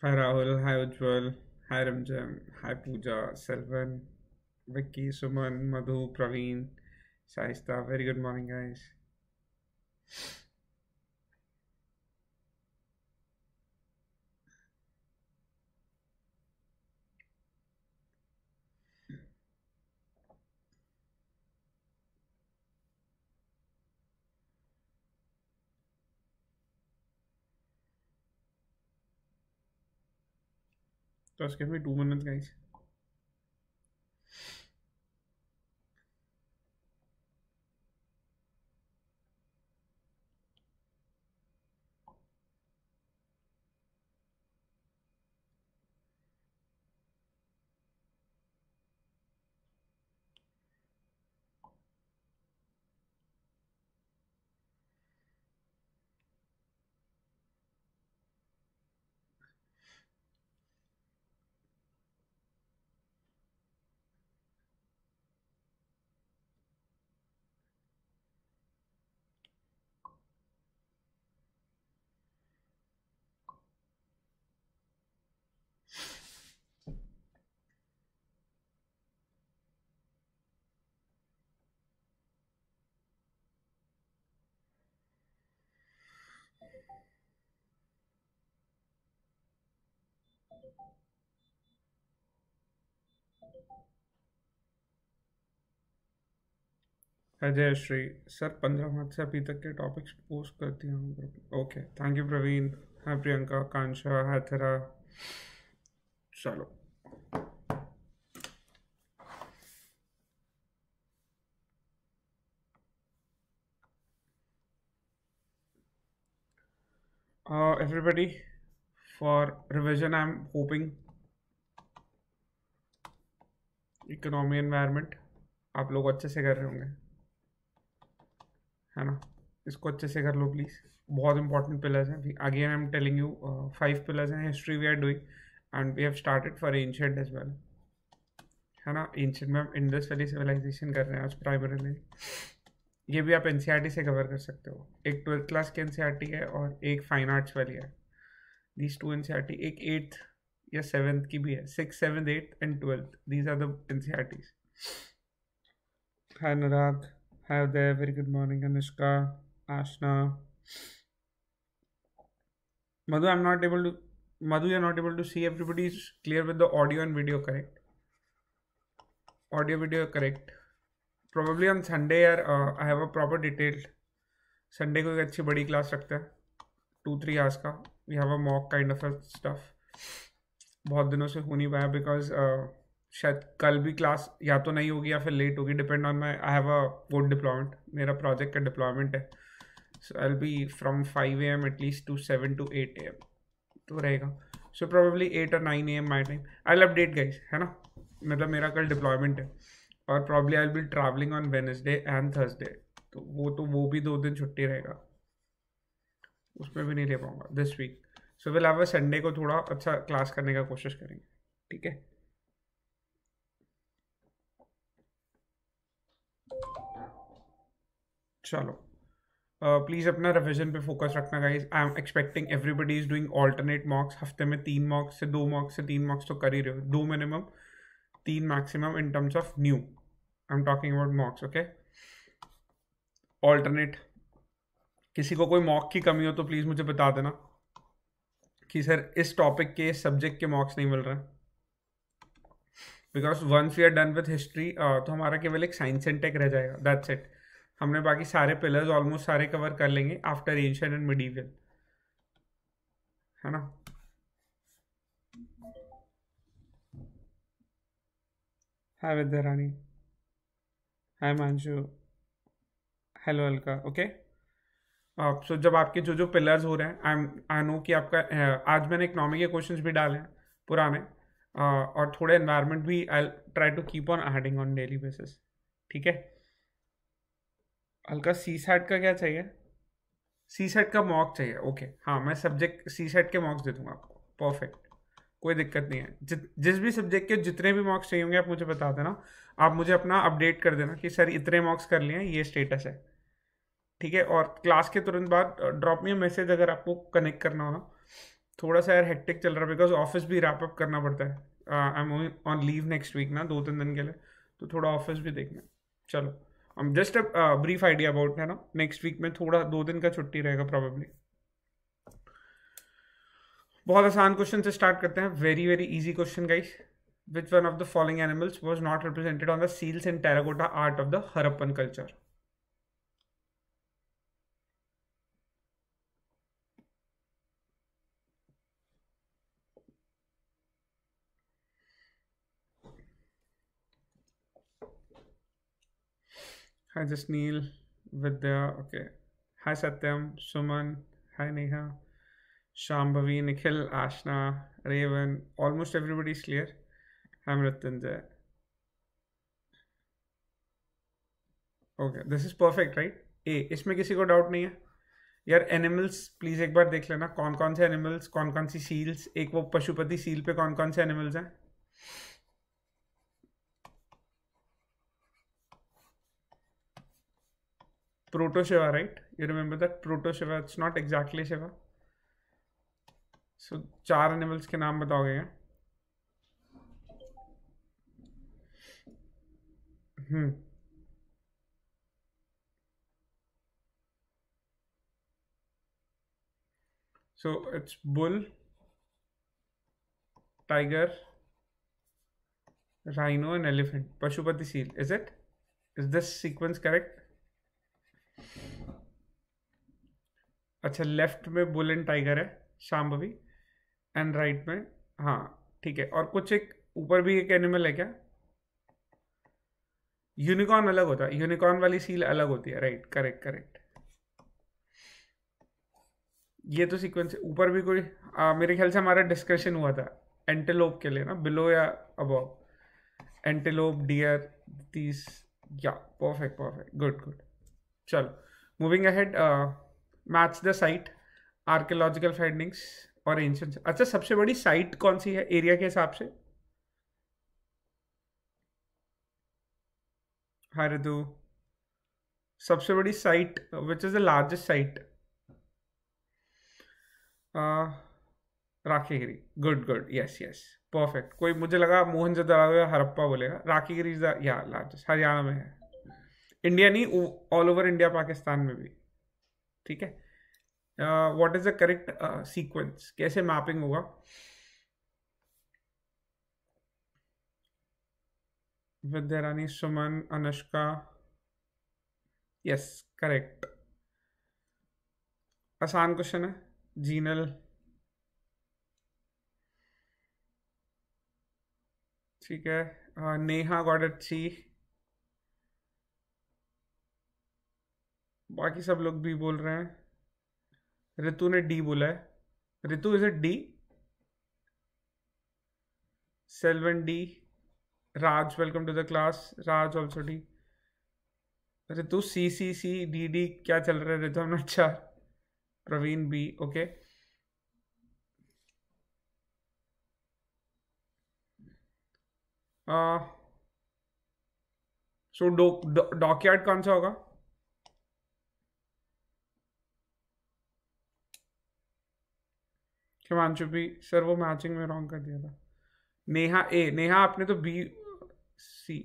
Hi Rahul, hi Ujjwal, hi Ramjam, hi Pooja, Selvan, Vicky, Suman, Madhu, Praveen, Saista. Very good morning, guys. Just give me two minutes, guys. Ajay Shri sir पंद्रह मार्च से अभी तक के topics post करती हूँ group okay thank you Praveen हाँ प्रियंका कांशा हैथरा चलो uh, for revision I'm hoping economy environment आप लोग अच्छे से कर रहे होंगे है ना इसको अच्छे से कर लो प्लीज़ बहुत इंपॉर्टेंट पिलर्स हैं again I am telling you five pillars हैं history we are doing and we have started for ancient as well है ना एंशियंट में हम इंडस वैली सिविलाइजेशन कर रहे हैं आज प्राइमरीली ये भी आप एन e से कवर कर सकते हो एक ट्वेल्थ क्लास की एन e है और एक फाइन आर्ट्स वाली है दीज टू एन एक एट्थ या सेवेंथ की भी है six seventh eighth and twelfth these are N C R Ts है Anurag have the very good morning Anushka Aashna Madhu I am not able to Madhu are not able to see everybody is clear with the audio and video correct audio video correct probably on Sunday or I have a proper detailed Sunday को एक अच्छी बड़ी class रखता है two three hours का we have a mock kind of stuff बहुत दिनों से हो नहीं पाया बिकॉज uh, शायद कल भी क्लास या तो नहीं होगी या फिर लेट होगी depend on my I have a good deployment मेरा प्रोजेक्ट का डिप्लॉयमेंट है so I be from five A M at least to seven to eight A M तो रहेगा सो प्रोबेबली एट और nine A M my time I update guys है ना मतलब मेरा कल डिप्लॉयमेंट है और probably I'll be travelling on Wednesday and Thursday तो वो तो वो भी दो दिन छुट्टी रहेगा उसमें भी नहीं ले पाऊंगा this week so will have Sunday को थोड़ा अच्छा क्लास करने का कोशिश करेंगे ठीक है चलो प्लीज़ अपना रिविजन पे फोकस रखना guys I am expecting everybody is doing alternate mocks हफ्ते में तीन मार्क्स से दो मार्क्स से तीन मार्क्स तो कर ही रहे हो दो मिनिमम तीन maximum in terms of new I am talking about mocks okay alternate किसी को कोई मॉक की कमी हो तो प्लीज़ मुझे बता देना कि सर इस टॉपिक के सब्जेक्ट के मॉक्स नहीं मिल रहे because once we are done with history तो हमारा केवल एक साइंस एंड टेक रह जाएगा दैट्स इट हमने बाकी सारे पिलर्स ऑलमोस्ट सारे कवर कर लेंगे आफ्टर एंशियन एंड मिडीवियल है ना hi Rani hi Manshu hello Alka okay okay? आप uh, सो जब आपके जो जो पिलर्स हो रहे हैं आई आई नो कि आपका uh, आज मैंने इकनॉमी के क्वेश्चन भी डाले हैं पुराने uh, और थोड़े एनवायरमेंट भी I try to keep on adding on daily basis ठीक है हल्का सी सेट का क्या चाहिए सी सेट का मॉक चाहिए ओके हाँ मैं सब्जेक्ट सी सेट के मॉक्स दे दूंगा आपको परफेक्ट कोई दिक्कत नहीं है जि, जिस भी सब्जेक्ट के जितने भी मॉक्स चाहिए होंगे आप मुझे बता देना आप मुझे अपना अपडेट कर देना कि सर इतने मॉक्स कर लिए हैं ये स्टेटस है ठीक है और क्लास के तुरंत बाद ड्रॉप में मैसेज अगर आपको कनेक्ट करना हो थोड़ा सा यार हेक्टिक चल रहा है बिकॉज ऑफिस भी रैप अप करना पड़ता है I am on leave next week ना दो तीन दिन के लिए तो थोड़ा ऑफिस भी देखना चलो हम just a brief idea about है ना नेक्स्ट वीक में थोड़ा दो दिन का छुट्टी रहेगा प्रॉबेबली बहुत आसान क्वेश्चन से स्टार्ट करते हैं very very easy question guys which one of the following animals was not represented on the seals and terracotta art of the Harappan culture Hi, just Neil, Vidya. Okay. Hi, Satyam, Suman. Hi, Neha, Shambhavi, Nikhil, Ashna, Raven. Almost everybody's clear. I'm Ratanjay. Okay this is perfect right A इसमें किसी को doubt नहीं है यार animals please एक बार देख लेना कौन कौन से एनिमल्स कौन कौन सी सील्स एक वो पशुपति सील पे कौन कौन से एनिमल्स हैं proto Shiva, right? You remember that proto Shiva, it's not exactly Shiva. So, char animals ke naam bataoge hmm so it's bull tiger rhino and elephant pashupati seal is it is this sequence correct अच्छा left में bull and tiger है Shambhavi and right में हाँ ठीक है और कुछ एक ऊपर भी एक एनिमल है क्या यूनिकॉर्न अलग होता है यूनिकॉर्न वाली सील अलग होती है राइट करेक्ट करेक्ट ये तो सीक्वेंस ऊपर भी कोई आ, मेरे ख्याल से हमारा डिस्कशन हुआ था एंटेलोप के लिए ना बिलो या अब एंटेलोप डियर तीस या परफेक्ट परफेक्ट गुड गुड चलो moving ahead match the site archaeological findings और एंशंस अच्छा सबसे बड़ी साइट कौन सी है एरिया के हिसाब से हर रिदु सबसे बड़ी site which is the largest site Rakhigarhi good good yes yes perfect कोई मुझे लगा मोहन हुआ हरप्पा बोलेगा राखीगिरी इज द या लार्जेस्ट हरियाणा में है इंडिया नहीं ऑल ओवर इंडिया पाकिस्तान में भी ठीक है what is the correct sequence कैसे मैपिंग होगा विद्या रानी सुमन अनुष्का यस करेक्ट आसान क्वेश्चन है जीनल ठीक है नेहा गॉड इट सी बाकी सब लोग भी बोल रहे हैं रितु ने डी बोला है Ritu is it D Selvan D Raj welcome to the class Raj also D Ritu C C C D D क्या चल रहा है रितु हम अच्छा Praveen B okay so dockyard कौन सा होगा हिमांशु भी सर वो मैचिंग में रॉन्ग कर दिया था नेहा ए नेहा आपने तो बी सी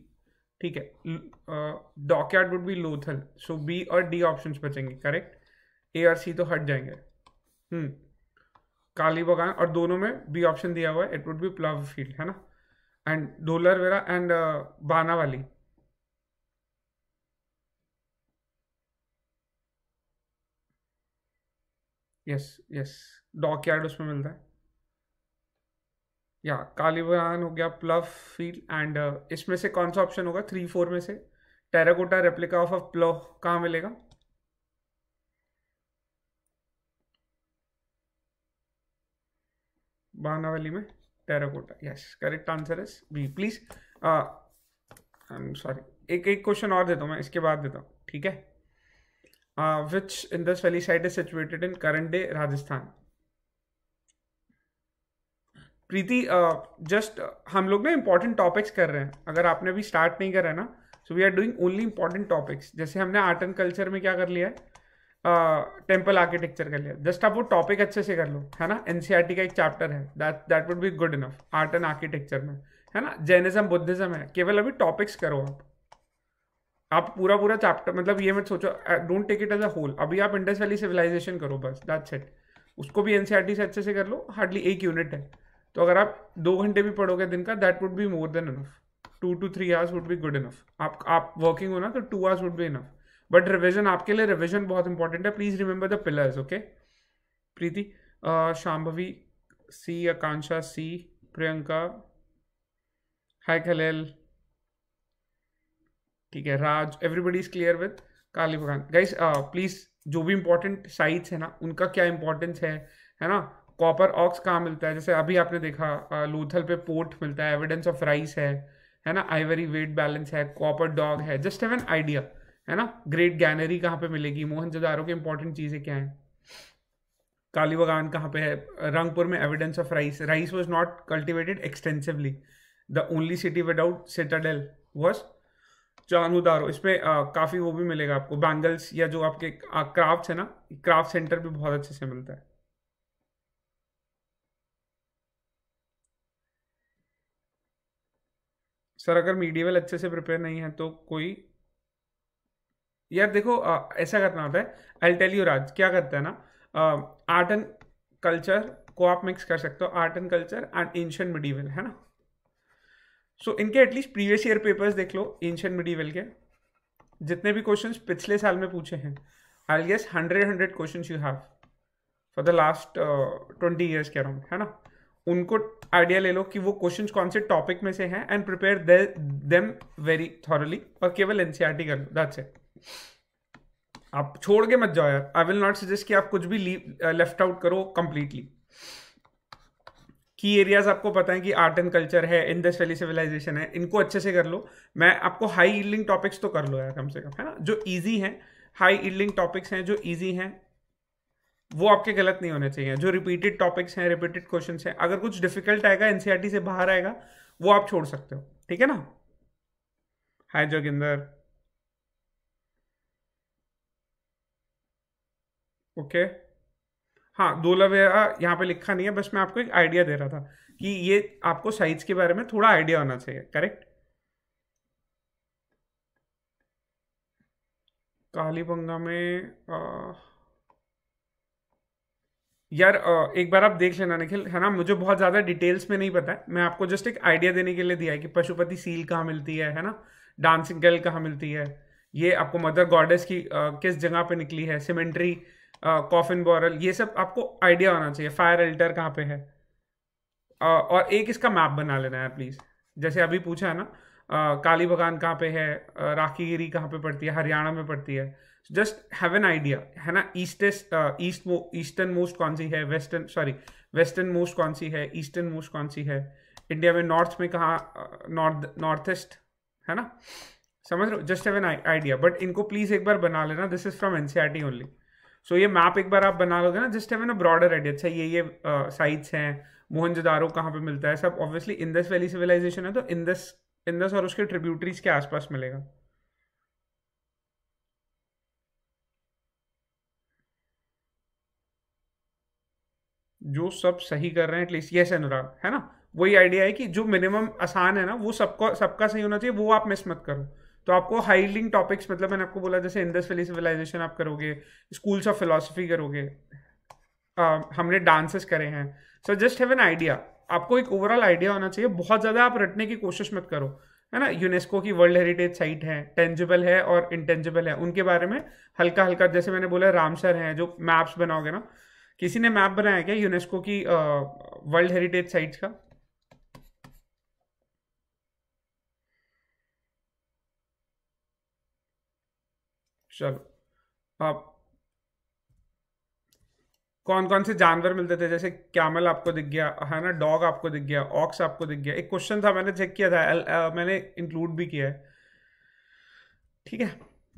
ठीक है yard would be Lothal so B और डी ऑप्शंस बचेंगे करेक्ट ए और सी तो हट जाएंगे हम्म काली बगान और दोनों में बी ऑप्शन दिया हुआ है it would be plough field है ना एंड डोलर वेरा एंड बाना वाली यस यस यार्ड उसमें मिलता है या कालीवान हो गया प्लफ फील एंड इसमें से कौन सा ऑप्शन होगा थ्री फोर में से terracotta replica of a plough कहाँ मिलेगा बानावली में terracotta yes correct answer is B please I am sorry एक एक क्वेश्चन और देता हूँ मैं इसके बाद देता हूँ ठीक है uh, which in this valley site is situated in current day Rajasthan. Preeti just uh, uh, हम लोग ना इंपॉर्टेंट टॉपिक्स कर रहे हैं अगर आपने अभी स्टार्ट नहीं करा है ना so we are doing only important topics जैसे हमने आर्ट एंड कल्चर में क्या कर लिया है टेम्पल uh, आर्किटेक्चर कर लिया जस्ट आप वो टॉपिक अच्छे से कर लो है ना एनसीआरटी e का एक चैप्टर है that that would be good enough art and architecture में है ना जैनिज्म बुद्धिज्म है केवल अभी टॉपिक्स करो आप आप पूरा पूरा चैप्टर मतलब ये मत सोचो don't take it as a whole अभी आप इंडस वैली सिविलाइजेशन करो बस दैट्स इट उसको भी एन e से अच्छे से कर लो हार्डली एक यूनिट है तो अगर आप दो घंटे भी पढ़ोगे दिन का that would be more than enough two two three hours would be good enough आप आप वर्किंग हो ना तो two hours would be enough but revision आपके लिए रिविजन बहुत इंपॉर्टेंट है please remember the pillars okay Preeti Shambhavi C Akanksha C Priyanka hi खलेल ठीक है Raj everybody is clear with Kalibangan guys please जो भी इंपॉर्टेंट साइट्स है ना उनका क्या इंपॉर्टेंस है है ना कॉपर ऑक्स कहाँ मिलता है जैसे अभी आपने देखा लोथल uh, पे पोर्ट मिलता है एविडेंस ऑफ राइस है है ना आइवरी वेट बैलेंस है कॉपर डॉग है जस्ट हैव एन आइडिया है ना ग्रेट गैनरी कहाँ पे मिलेगी मोहन जदारो की इंपॉर्टेंट चीज़ें क्या हैं काली बगान कहाँ पे है रंगपुर में evidence of rice rice was not cultivated extensively the only city without citadel was Chanhudaro हो इसमें काफ़ी वो भी मिलेगा आपको बैंगल्स या जो आपके क्राफ्ट है ना क्राफ्ट सेंटर भी बहुत अच्छे से मिलता है सर अगर मीडियवल अच्छे से प्रिपेयर नहीं है तो कोई यार देखो आ, ऐसा करना होता है आई टेल यू राज क्या करता है ना आर्ट एंड कल्चर को आप मिक्स कर सकते हो art and culture and ancient medieval है ना सो इनके एटलीस्ट प्रीवियस ईयर पेपर्स देख लो एंशियंट मिडीवल के जितने भी क्वेश्चन पिछले साल में पूछे हैं I guess hundred hundred question you have for the last twenty years के अराउंड है ना उनको आइडिया ले लो कि वो क्वेश्चन कौन से टॉपिक में से हैं and prepare them very thoroughly और केवल एनसीआर कर लो दैट्स इट आप छोड़ के मत जाओ यार आई विल नॉट सजेस्ट कि आप कुछ भी लेफ्ट आउट uh, करो कंप्लीटली की एरियाज आपको पता है कि आर्ट एंड कल्चर है इंडस वैली सिविलाइजेशन है इनको अच्छे से कर लो मैं आपको हाई ईल्डिंग टॉपिक्स तो कर लो यार कम से कम है ना जो ईजी है हाई ईल्डिंग टॉपिक्स हैं जो ईजी हैं वो आपके गलत नहीं होने चाहिए जो रिपीटेड टॉपिक्स हैं रिपीटेड क्वेश्चन हैं अगर कुछ डिफिकल्ट आएगा एनसीआरटी e से बाहर आएगा वो आप छोड़ सकते हो ठीक है ना हाय जोगिंदर ओके okay. हाँ दो लवेरा यहाँ पे लिखा नहीं है बस मैं आपको एक आइडिया दे रहा था कि ये आपको साइज के बारे में थोड़ा आइडिया होना चाहिए करेक्ट कालीबंगा में आ, यार आ, एक बार आप देख लेना निखिल है ना मुझे बहुत ज़्यादा डिटेल्स में नहीं पता है मैं आपको जस्ट एक आइडिया देने के लिए दिया है कि पशुपति सील कहाँ मिलती है है ना डांसिंग गर्ल कहाँ मिलती है ये आपको मदर गॉडेस की आ, किस जगह पे निकली है सिमेंट्री कॉफिन बॉरल ये सब आपको आइडिया होना चाहिए फायर एल्टर कहाँ पे है uh, और एक इसका मैप बना लेना है प्लीज़ जैसे अभी पूछा है ना uh, काली बगान कहाँ पे है uh, गिरी कहाँ पे पड़ती है हरियाणा में पड़ती है जस्ट हैव एन आइडिया है ना ईस्टेस्ट ईस्ट ईस्टर्न मोस्ट कौन सी है वेस्टर्न सॉरी वेस्टर्न मोस्ट कौन सी है ईस्टर्न मोस्ट कौन सी है इंडिया में नॉर्थ में कहाँ नॉर्थ नॉर्थ ईस्ट है ना समझ लो just have an idea but इनको प्लीज एक बार बना लेना this is from NCR only so so, ये मैप एक बार आप बना लोगे ना जस्ट हैव ना ब्रॉडर आइडिया अच्छा ये ये साइट्स uh, हैं मोहनजदारो कहाँ पे मिलता है सब ऑब्वियसली इंदस वैली सिविलाइजेशन है तो इंदस इंदस और उसके ट्रिब्यूटरीज के आसपास मिलेगा जो सब सही कर रहे हैं एटलीस्ट यस अनुराग है ना वही आइडिया है कि जो मिनिमम आसान है ना वो सबको सबका सही होना चाहिए वो आप मिस मत करो तो आपको हाई टॉपिक्स मतलब मैंने आपको बोला जैसे इंडस वैली सिविलाइजेशन आप करोगे स्कूल्स ऑफ फिलोसफी करोगे हमने डांसेस करे हैं so just have an idea आपको एक ओवरऑल आइडिया होना चाहिए बहुत ज़्यादा आप रटने की कोशिश मत करो है ना यूनेस्को की वर्ल्ड हेरिटेज साइट है टेंजिबल है और इंटेंजिबल है उनके बारे में हल्का हल्का जैसे मैंने बोला रामसर हैं जो मैप्स बनाओगे ना किसी ने मैप बनाया क्या यूनेस्को की वर्ल्ड हेरिटेज साइट्स का चलो अब कौन कौन से जानवर मिलते थे जैसे कैमल आपको दिख गया है ना डॉग आपको दिख गया ऑक्स आपको दिख गया एक क्वेश्चन था मैंने चेक किया था मैंने इंक्लूड भी किया है ठीक है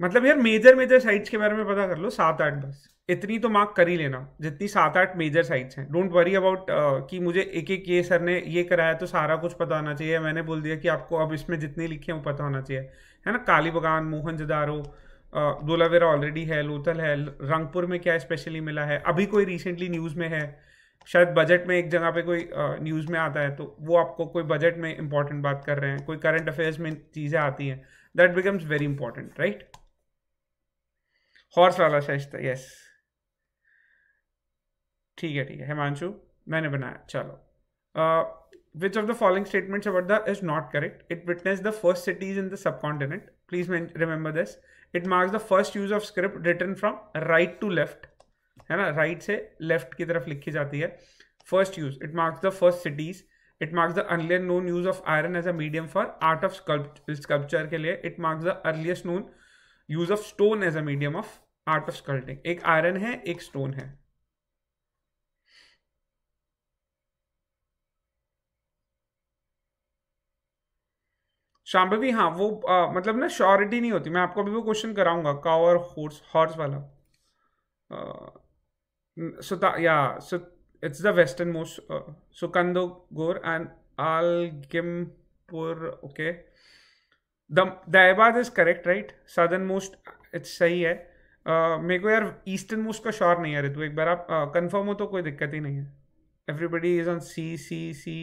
मतलब यार मेजर मेजर साइट्स के बारे में पता कर लो सात आठ बस इतनी तो मार्क कर ही लेना जितनी सात आठ मेजर साइट्स हैं डोंट वरी अबाउट कि मुझे एक एक ये सर ने ये कराया तो सारा कुछ पता होना चाहिए मैंने बोल दिया कि आपको अब इसमें जितने लिखे हैं वो पता होना चाहिए है ना काली बगान मोहन जदारो धोलावेरा ऑलरेडी है लोथल है रंगपुर में क्या स्पेशली मिला है अभी कोई रिसेंटली न्यूज़ में है शायद बजट में एक जगह पे कोई न्यूज़ में आता है तो वो आपको कोई बजट में इंपॉर्टेंट बात कर रहे हैं कोई करंट अफेयर्स में चीज़ें आती हैं that becomes very important right horse वाला शस्त्र यस ठीक है ठीक है हिमांशु मैंने बनाया चलो which of the following statements about the is not correct it witness the first cities in the continent please remember this it marks the first use of script written from right to left है ना right right से left की तरफ लिखी जाती है first use it marks the first cities it marks the earlier known use of iron as a medium for art of sculpture के लिए it marks the earliest known use of stone as a medium of art of sculpting एक iron है एक stone है शाम्भवी हाँ वो आ, मतलब ना श्योरिटी नहीं होती मैं आपको अभी वो क्वेश्चन कराऊंगा काउ और हॉर्स हॉर्स वाला so yeah it's the western most सुकंदो गोर एंड गिमपुर okay Daimabad is correct right southern most it's सही है uh, मेरे को यार ईस्टर्न मोस्ट का श्योर नहीं है ऋतु एक बार आप कंफर्म uh, हो तो कोई दिक्कत ही नहीं है everybody is on C C C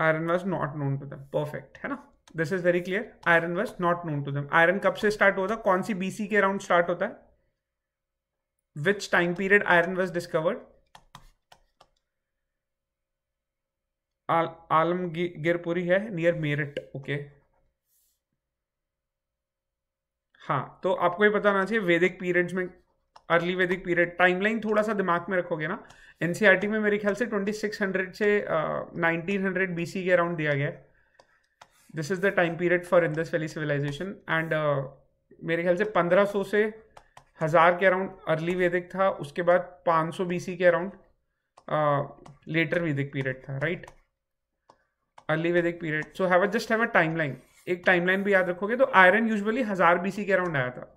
iron was not known to them perfect है ना this is very clear iron was not known to them iron कब से स्टार्ट होता है कौन सी बीसी के अराउंड स्टार्ट होता है which time period iron was discovered Alamgirpur है नियर मेरिट ओके हाँ तो आपको ये बताना चाहिए वैदिक पीरियड्स में अर्ली वैदिक पीरियड टाइमलाइन थोड़ा सा दिमाग में रखोगे ना एनसीईआरटी e में मेरे ख्याल से 2600 से नाइनटीन हंड्रेड बीसी के अराउंड दिया गया है this is the time period for Indus valley civilization and मेरे ख्याल से 1500 से हज़ार के अराउंड अर्ली वैदिक था उसके बाद 500 बीसी के अराउंड लेटर वैदिक पीरियड था right early Vedic period so have just have a timeline एक टाइमलाइन भी याद रखोगे तो आयरन यूजुअली हज़ार बीसी के अराउंड आया था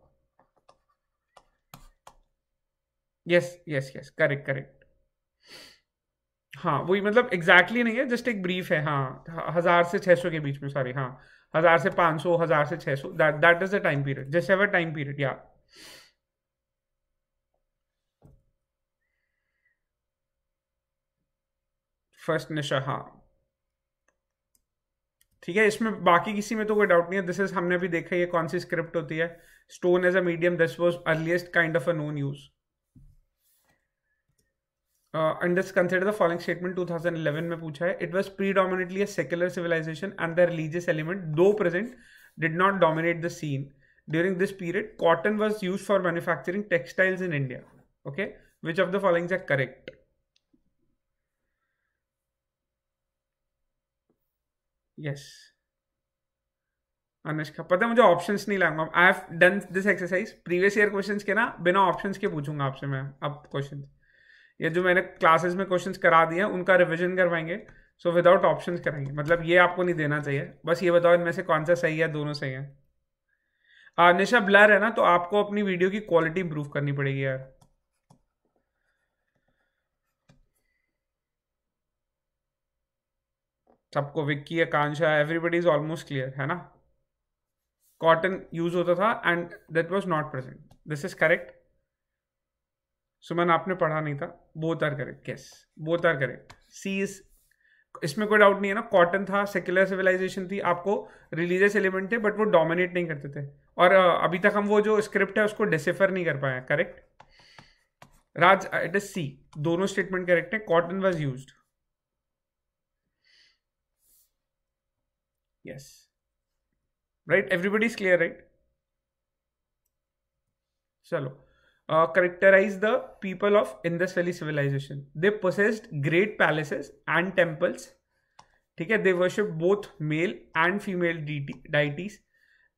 yes yes yes correct correct हाँ वही मतलब एग्जैक्टली exactly नहीं है जस्ट एक ब्रीफ है हाँ हजार से छह सौ के बीच में सॉरी हाँ हजार से पांच सौ हजार से छह सौ that is the time period just ever time period yeah first Nisha हाँ ठीक है इसमें बाकी किसी में तो कोई डाउट नहीं है दिस इज हमने भी देखा ये कौन सी स्क्रिप्ट होती है stone as a medium this was earliest kind of a known use under consider the following statement 2011 में पूछा है it was predominantly a secular civilization and the religious element though present did not dominate the scene during this period cotton was use for manufacturing textiles in India okay which of the following are correct yes Anushka पता मुझे option नहीं लाऊंगा I have done this exercise previous year question के ना बिना option के पूछूंगा आपसे मैं अब क्वेश्चन ये जो मैंने क्लासेस में क्वेश्चंस करा दिए हैं उनका रिवीजन करवाएंगे सो विदाउट ऑप्शंस कराएंगे मतलब ये आपको नहीं देना चाहिए बस ये बताओ इनमें से कौन सा सही है दोनों सही है निशा ब्लर है ना तो आपको अपनी वीडियो की क्वालिटी इंप्रूव करनी पड़ेगी यार सबको Vicky Akanksha everybody is almost clear है ना कॉटन यूज होता था and that was not present this is correct Suman आपने पढ़ा नहीं था both are correct yes both are correct C is इसमें कोई डाउट नहीं है ना कॉटन था सेक्युलर सिविलाइजेशन थी आपको रिलीजियस एलिमेंट थे बट वो डोमिनेट नहीं करते थे और uh, अभी तक हम वो जो स्क्रिप्ट है उसको डिसिफर नहीं कर पाए correct Raj it is C दोनों स्टेटमेंट करेक्ट है cotton was use yes right everybody is clear right चलो uh, characterize the people of Indus Valley civilization. They possessed great palaces and temples. Okay, they worshipped both male and female deities.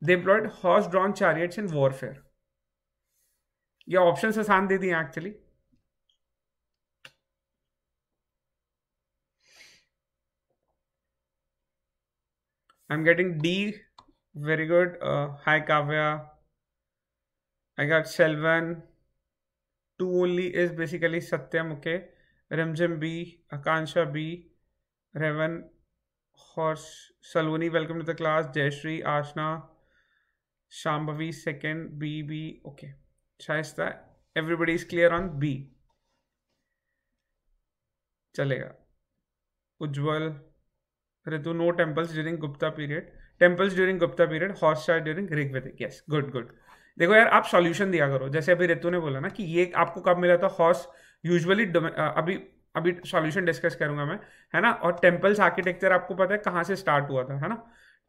They employed horse-drawn chariots in warfare. options are आसान दे दिए actually I'm getting D. very good uh, hi kavya i got selvan two only is basically Satyam okay Rimjhim B Akanksha B Revan horse Saloni welcome to the class Jayashree Aashna Shambhavi second B B okay Shaista everybody is clear on B चलेगा Ujjwal Ritu no temples during Gupta period temples during Gupta period horse during Rigvedic yes good good देखो यार आप solution दिया करो जैसे अभी रितु ने बोला ना कि ये आपको कब मिला था हॉर्स यूजुअली अभी अभी सॉल्यूशन डिस्कस करूंगा मैं है ना और टेम्पल्स आर्किटेक्चर आपको पता है कहाँ से स्टार्ट हुआ था है ना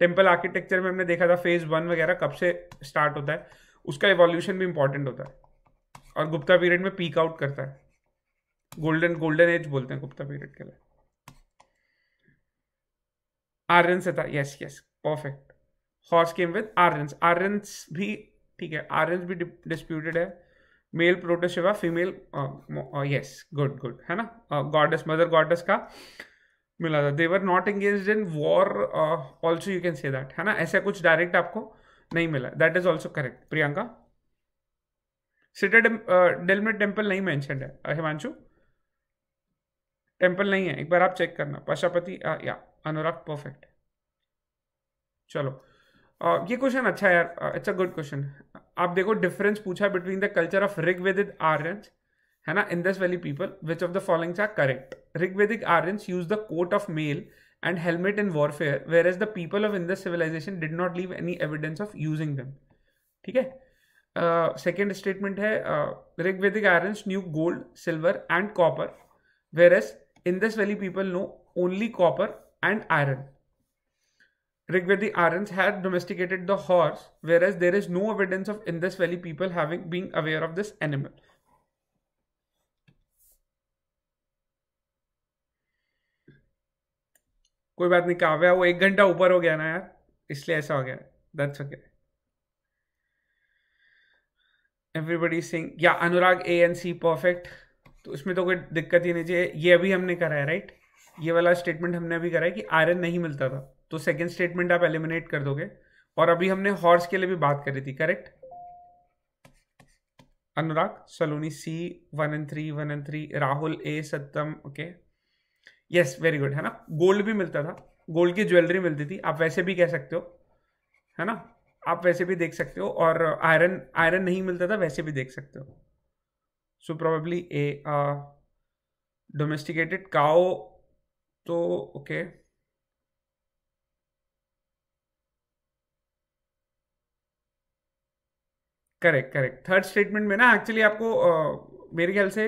टेम्पल आर्किटेक्चर में हमने देखा था फेज वन वगैरह कब से स्टार्ट होता है उसका इवोल्यूशन भी इंपॉर्टेंट होता है और गुप्ता पीरियड में पीक आउट करता है गोल्डन गोल्डन एज बोलते हैं गुप्ता पीरियड के लिए आर्यन से था yes yes perfect horse came with Aryans Aryans भी ठीक है आरएल्स भी डिस्प्यूटेड है mail प्रोटोशिवा female yes good good है ना गॉडेस मदर गॉडेस का मिला था देवर not engage in war also you can say that है ना ऐसा कुछ डायरेक्ट आपको नहीं मिला that is also correct Priyanka Citadel डेलमेट temple नहीं मैंशनड है हिमांशु uh, टेम्पल नहीं है एक बार आप चेक करना पशापति या अनुराग परफेक्ट चलो Uh, ये क्वेश्चन अच्छा है यार इट्स अ गुड क्वेश्चन आप देखो डिफरेंस पूछा between the culture of Rigvedic Aryans है ना Indus valley people which of the followings are correct Rigvedic Aryans use the coat of mail and helmet in warfare whereas the people of this civilization did not leave any evidence of using them ठीक है second uh, statement है Rigvedic Aryans knew gold silver and copper where Indus valley people no only copper and iron Rigvedi Arans had domesticated the horse, whereas there is no evidence of Indus Valley people having being aware of this animal. कोई बात नहीं कहा वो एक घंटा ऊपर हो गया ना यार इसलिए ऐसा हो गया दैट्स ओके एवरीबडी सिंग या अनुराग ए एन सी परफेक्ट तो इसमें तो कोई दिक्कत ही नहीं चाहिए ये अभी हमने करा है राइट ये वाला स्टेटमेंट हमने अभी करा है कि आयरन नहीं मिलता था तो सेकेंड स्टेटमेंट आप एलिमिनेट कर दोगे और अभी हमने हॉर्स के लिए भी बात करी थी correct Anurag Saloni C one and three one and three Rahul A Satyam okay yes very good है ना गोल्ड भी मिलता था गोल्ड की ज्वेलरी मिलती थी आप वैसे भी कह सकते हो है ना आप वैसे भी देख सकते हो और आयरन आयरन नहीं मिलता था वैसे भी देख सकते हो सो प्रोबेबली ए डोमेस्टिकेटेड काओ तो okay okay. Correct correct third statement में ना एक्चुअली आपको uh, मेरे ख्याल से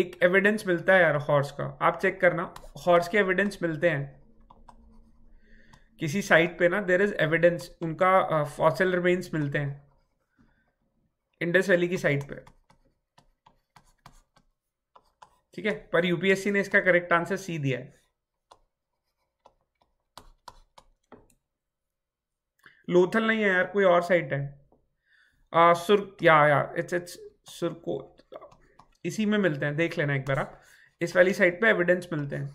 एक एविडेंस मिलता है यार हॉर्स का आप चेक करना हॉर्स के एविडेंस मिलते हैं किसी साइट पे ना देर इज एविडेंस उनका फॉसिल uh, रिमेन्स मिलते हैं इंडस वैली की साइट पे ठीक है पर यूपीएससी ने इसका करेक्ट आंसर सी दिया है लोथल नहीं है यार कोई और साइट है सुर या इट्स इट्स इसी में मिलते हैं देख लेना एक बार आप इस वाली साइड पे एविडेंस मिलते हैं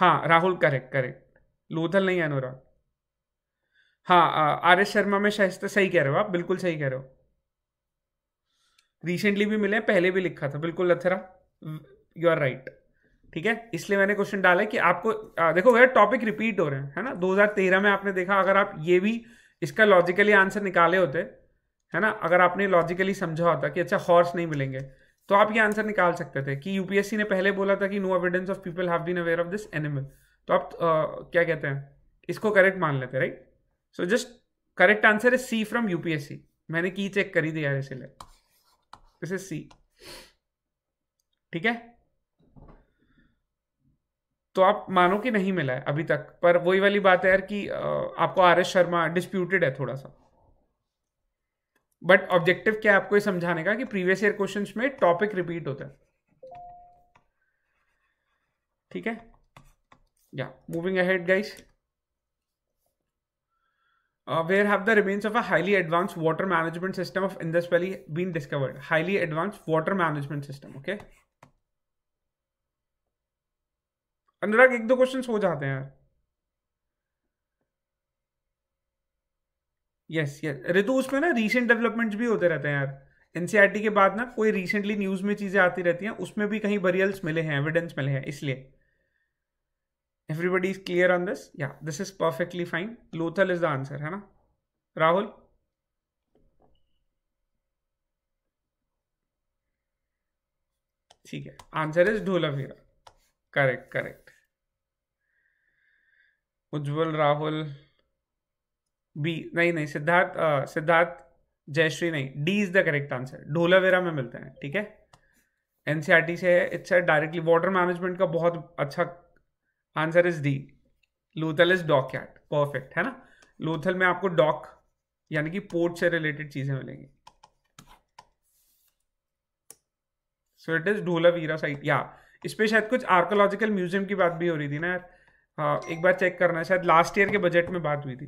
हाँ राहुल करेक्ट करेक्ट लोथल नहीं अनुराग हाँ आर एस शर्मा में शाइस्ता सही कह रहे हो आप बिल्कुल सही कह रहे हो रिसेंटली भी मिले पहले भी लिखा था बिल्कुल लथरा यू आर राइट ठीक है इसलिए मैंने क्वेश्चन डाला कि आपको आ, देखो भैया टॉपिक रिपीट हो रहे हैं है ना 2013 में आपने देखा अगर आप ये भी इसका लॉजिकली आंसर निकाले होते है ना अगर आपने लॉजिकली समझा होता कि अच्छा हॉर्स नहीं मिलेंगे तो आप ये आंसर निकाल सकते थे कि यूपीएससी ने पहले बोला था कि no evidence of people have been aware of this animal तो आप uh, क्या कहते हैं इसको करेक्ट मान लेते right so just correct answer is C from UPSC मैंने की चेक करी दिया यार इसीलिए दिस इज सी ठीक है तो आप मानो कि नहीं मिला है अभी तक पर वही वाली बात है यार कि आपको आर एस शर्मा डिस्प्यूटेड है थोड़ा सा बट ऑब्जेक्टिव क्या है आपको ये समझाने का कि प्रीवियस ईयर क्वेश्चन में टॉपिक रिपीट होता है ठीक है yeah moving ahead guys where have the remains of a highly advance water management system of Indus valley been discovered highly advance water management system okay Anurag एक दो question हो जाते हैं यस यस रितु उसमें ना रीसेंट डेवलपमेंट्स भी होते रहते हैं यार एनसीआरटी e के बाद ना कोई रिसेंटली न्यूज में चीजें आती रहती हैं उसमें भी कहीं बरियल्स मिले हैं एविडेंस मिले हैं इसलिए everybody is clear on this yeah this is perfectly fine Lothal is the answer है ना राहुल ठीक है answer is Dholavira correct correct Ujjwal Rahul B नहीं नहीं सिद्धार्थ सिद्धार्थ जयश्री नहीं D is the correct answer Dholavira में मिलते हैं ठीक है एनसीआरटी e से इट्स डायरेक्टली वाटर मैनेजमेंट का बहुत अच्छा answer is D Lothal is dockyard perfect है ना लूथल में आपको डॉक यानी कि पोर्ट से रिलेटेड चीजें मिलेंगी so it is Dholavira site yeah इस पे शायद कुछ आर्कोलॉजिकल म्यूजियम की बात भी हो रही थी ना यार हाँ एक बार चेक करना शायद लास्ट ईयर के बजट में बात हुई थी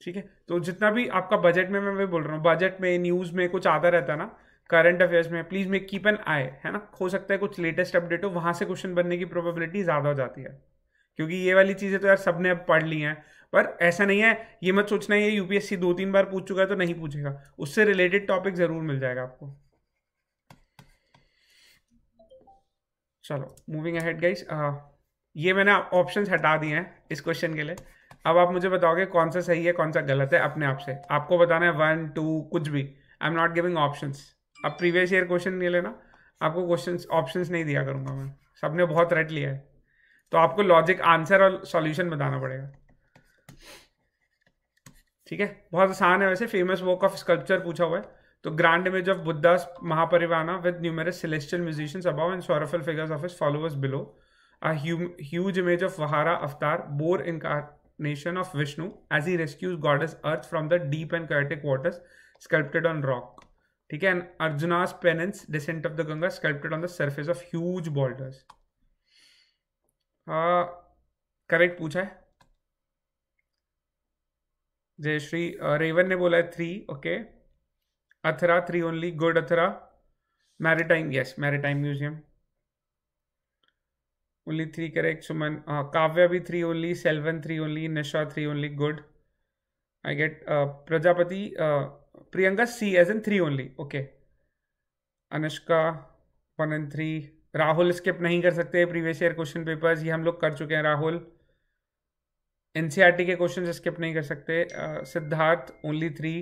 ठीक है तो जितना भी आपका बजट में मैं वही बोल रहा हूँ बजट में न्यूज़ में कुछ आता रहता है ना करंट अफेयर्स में प्लीज़ में कीप एन आए है ना हो सकता है कुछ लेटेस्ट अपडेट हो वहां से क्वेश्चन बनने की प्रोबेबिलिटी ज़्यादा हो जाती है क्योंकि ये वाली चीज़ें तो यार सबने अब पढ़ ली हैं पर ऐसा नहीं है ये मत सोचना ये यूपीएससी दो तीन बार पूछ चुका है तो नहीं पूछेगा उससे रिलेटेड टॉपिक जरूर मिल जाएगा आपको चलो मूविंग अहेड गाइस ये मैंने ऑप्शन हटा दिए हैं इस क्वेश्चन के लिए अब आप मुझे बताओगे कौन सा सही है कौन सा गलत है अपने आप से आपको बताना है वन टू कुछ भी I am not giving option अब प्रीवियस ईयर क्वेश्चन नहीं लेना आपको क्वेश्चन ऑप्शन नहीं दिया करूंगा मैं सबने बहुत रेट लिया है तो आपको लॉजिक आंसर और सॉल्यूशन बताना पड़ेगा ठीक है बहुत आसान है वैसे फेमस वर्क ऑफ स्कल्पचर पूछा हुआ है तो grand image of Buddha Mahaparinirvana with numerous celestial musicians above and sorrowful figures of his followers below a huge image of Vahara Avatar bore of Vishnu as as rescues goddess earth from the deep and chaotic waters sculpted on rock ठीक है and Arjuna's penance descent of the Ganga sculpted on the surface of huge boulders correct पूछा है जयश्री रेवन ने बोला है three okay Athra three only good Athra maritime yes maritime museum only three correct Suman Kavya भी three only Selvan three only Nisha three only good I get Prajapati Priyanka C as an three only okay Anushka one and three Rahul skip नहीं कर सकते previous year question papers ये हम लोग कर चुके हैं राहुल एनसीईआरटी e के क्वेश्चन स्किप नहीं कर सकते Siddharth only three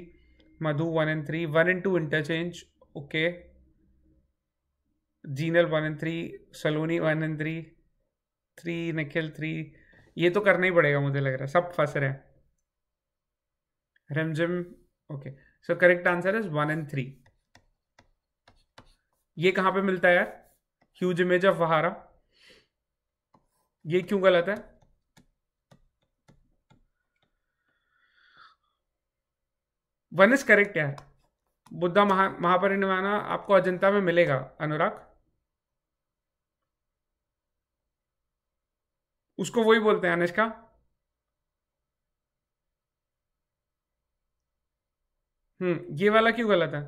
Madhu one and three one and two interchange okay Jinal one and three Saloni one and three three Nikhil three ये तो करना ही पड़ेगा मुझे लग रहा है सब फंस रहे हैं Rimjhim okay so correct answer is one and three ये कहां पे मिलता है यार ह्यूज इमेज ऑफ वहारा ये क्यों गलत है वन इज करेक्ट क्या है बुद्धा महा महापरिनिर्वाणा आपको अजंता में मिलेगा अनुराग उसको वही बोलते हैं अनुष्का हम्म ये वाला क्यों गलत है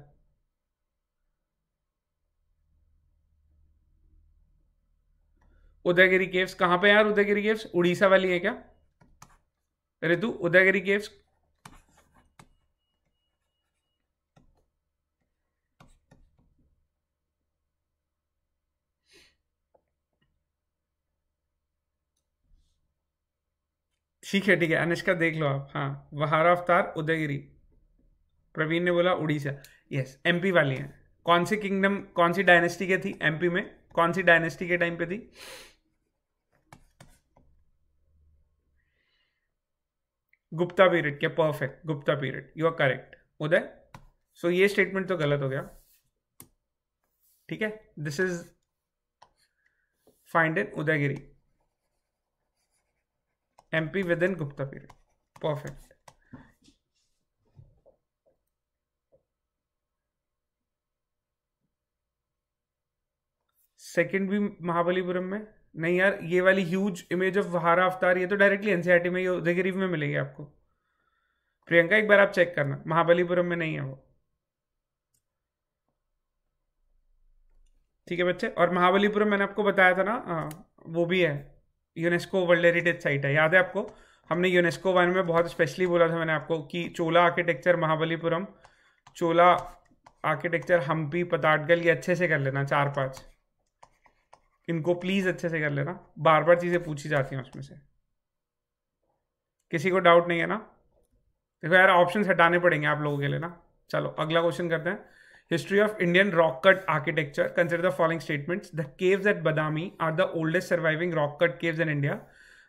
उदयगिरी केव्स कहां पे यार उदयगिरी केव्स उड़ीसा वाली है क्या ऋतु उदयगिरी केव्स ठीक है ठीक है अनुष्का देख लो आप हाँ वहारा अवतार उदयगिरी प्रवीण ने बोला उड़ीसा यस एमपी वाली हैं कौन सी किंगडम कौन सी डायनेस्टी के थी एमपी में कौन सी डायनेस्टी के टाइम पे थी गुप्ता पीरियड क्या perfect Gupta period you are correct Uday so ये स्टेटमेंट तो गलत हो गया ठीक है this is find in Udaygiri within Gupta period perfect second भी महाबलीपुरम में नहीं यार ये वाली ह्यूज इमेज ऑफ वहारा अवतार ये तो डायरेक्टली एनसीआरटी e में उदयगिरी में मिलेगी आपको प्रियंका एक बार आप चेक करना महाबलीपुरम में नहीं है वो ठीक है बच्चे और महाबलीपुरम मैंने आपको बताया था ना आ, हाँ, वो भी है यूनेस्को वर्ल्ड हेरिटेज साइट है याद है आपको हमने यूनेस्को वन में बहुत स्पेशली बोला था मैंने आपको कि चोला आर्किटेक्चर महाबलीपुरम चोला आर्किटेक्चर हम्पी पताटगल ये अच्छे से कर लेना चार पाँच इनको प्लीज़ अच्छे से कर लेना बार बार चीज़ें पूछी जाती हैं उसमें से किसी को डाउट नहीं है ना देखो यार ऑप्शन हटाने पड़ेंगे आप लोगों के लिए ना चलो अगला क्वेश्चन करते हैं History of Indian rock cut architecture. Consider the following statements. The caves at Badami are the oldest surviving rock cut caves in India.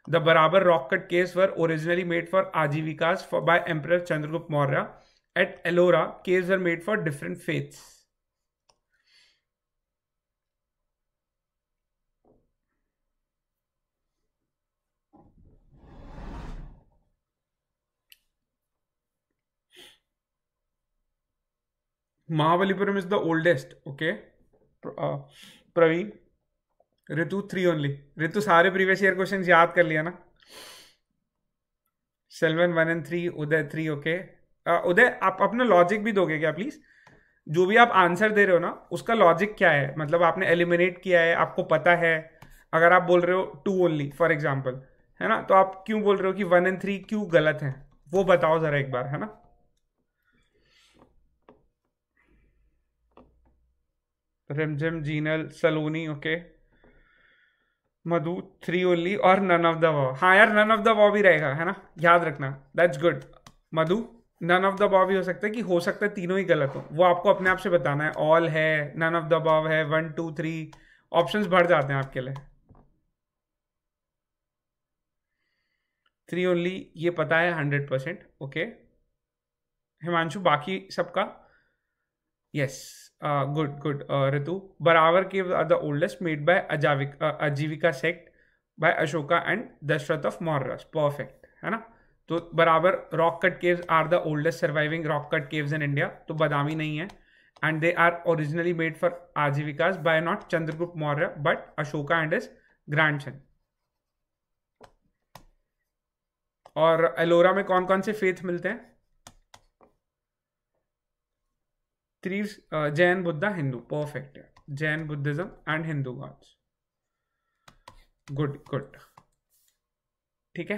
The Barabar rock cut caves were originally made for Ajivikas for, by Emperor Chandragupta Maurya. At Ellora, caves were made for different faiths. Mahabalipuram is the oldest. Okay. Uh, Praveen. Three only Ritu सारे previous year question याद कर लिया ना Selvan one and three Uday three okay Uday आप अपना logic भी दोगे क्या प्लीज जो भी आप आंसर दे रहे हो ना उसका लॉजिक क्या है मतलब आपने एलिमिनेट किया है आपको पता है अगर आप बोल रहे हो टू ओनली फॉर एग्जाम्पल है ना तो आप क्यों बोल रहे हो कि वन एंड थ्री क्यों गलत है वो बताओ जरा एक बार है ना Rimjhim Jinal Saloni okay Madhu three only और नन ऑफ द वॉ हाँ यार नन ऑफ द वॉ भी रहेगा है ना याद रखना that's good Madhu none of the above भी हो सकता है कि हो सकता है तीनों ही गलत हो वो आपको अपने आप से बताना है ऑल है नन ऑफ द बॉ है वन टू थ्री ऑप्शंस भर जाते हैं आपके लिए थ्री ओनली ये पता है हंड्रेड परसेंट ओके हिमांशु बाकी सबका yes good good Ritu Barabar Ritu. Are the oldest made by Ajivika by sect by Ashoka and Dashrath of Maurya perfect है ना? तो Barabar rock cut caves are the oldest surviving rock cut caves in India तो बदामी नहीं है and they are originally made for Ajivikas by not Chandragupta Maurya but Ashoka and is son और एलोरा में कौन कौन से फेथ मिलते हैं three Jain Buddh Hindu perfect Jain Buddhism and Hindu gods good good ठीक है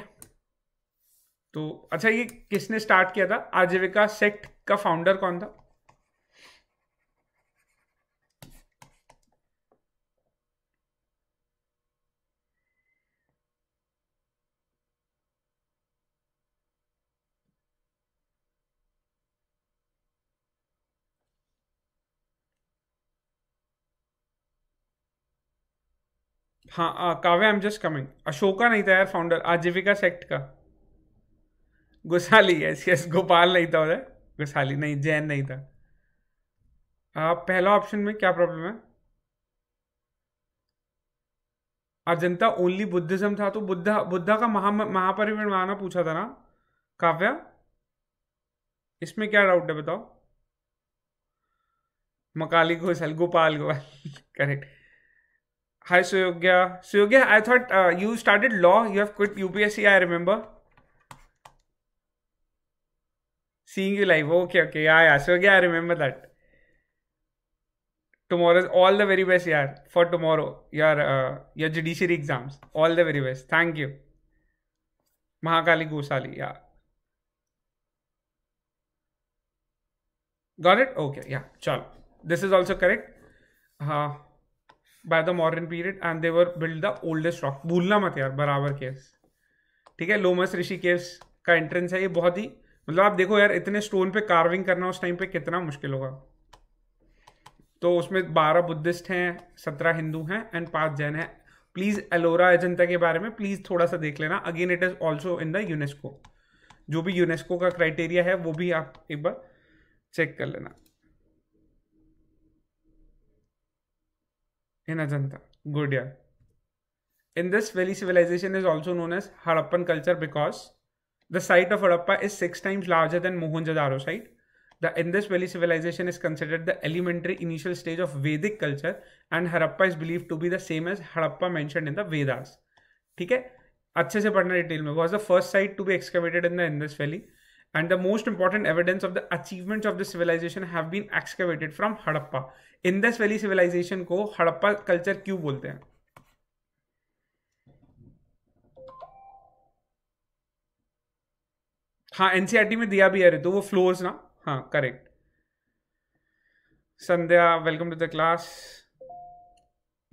तो अच्छा ये किसने स्टार्ट किया था आजीविका सेक्ट का फाउंडर कौन था हाँ Kavya I am just coming Ashoka नहीं था यार फाउंडर आजीविका सेक्ट का गोसाली यस यस गोपाल नहीं था उधर गोसाली नहीं जैन नहीं था आप पहला ऑप्शन में क्या प्रॉब्लम है अजंता ओनली बुद्धिज्म था तो बुद्धा बुद्धा का महा महापरिनिर्वाण पूछा था ना काव्य इसमें क्या डाउट है बताओ मकाली Ghoshal Gopal Gopal correct Hi Suyogya. Suyogya, I thought uh, you started law. You have quit UPSC, I remember. Seeing you live. Okay, okay. Yeah, yeah. Suyogya, I remember that. Tomorrow's all the very best, yeah. For tomorrow, your uh, your judiciary exams. All the very best. Thank you. Mahakali Gosali, yeah. Got it? Okay, yeah. Chal. This is also correct. Uh, by the modern period and they were build the oldest rock भूलना मत यार Barabar caves ठीक है Lomas Rishi caves का entrance है ये बहुत ही मतलब आप देखो यार इतने स्टोन पे कार्विंग करना उस टाइम पे कितना मुश्किल होगा तो उसमें बारह बुद्धिस्ट हैं सत्रह हिंदू हैं एंड पांच जैन हैं प्लीज़ एलोरा अजंता के बारे में प्लीज़ थोड़ा सा देख लेना again it is also in the UNESCO जो भी यूनेस्को का क्राइटेरिया है वो भी आप एक बार चेक कर लेना in Ajanta, Godia. In this valley civilization is also known as Harappan culture because the site of Harappa is six times larger than Mohenjo-daro site. The Indus Valley civilization is considered the elementary initial stage of Vedic culture and Harappa is believed to be the same as Harappa mentioned in the Vedas. ठीक है अच्छे से पढ़ना detail में was the first site to be excavated in the Indus valley and the most important evidence of the achievements of the civilization have been excavated from Harappa. Indus valley civilization, को Harappa culture क्यों बोलते हैं हाँ NCERT में दिया भी है तो वो फ्लोर्स ना हाँ correct Sandhya welcome to the class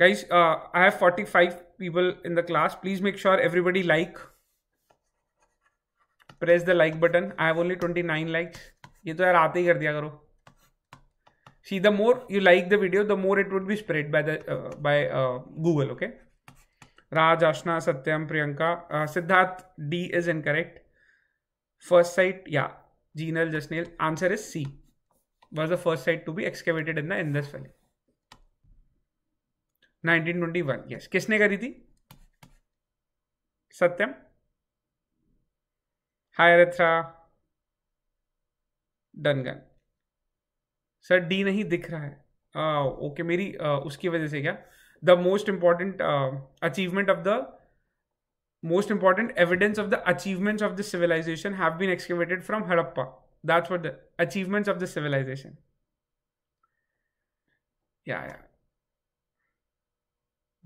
guys uh, i have 45 people in the class please make sure everybody like press the like button I have only twenty nine likes ये तो यार आते ही कर दिया करो see the more you like the video the more it would be spread by the by Google okay Raj Aashna Satyam Priyanka Siddharth D is incorrect first site yeah genal just nail answer is c was the first site to be excavated in the indus valley 1921 yes किसने करी थी Satyam hi रथरा done गन sir D नहीं दिख रहा है आ, okay मेरी आ, उसकी वजह से क्या the most important achievement of the most important evidence of the achievements of the civilization have been excavated from Harappa that's for the achievements of the civilization या या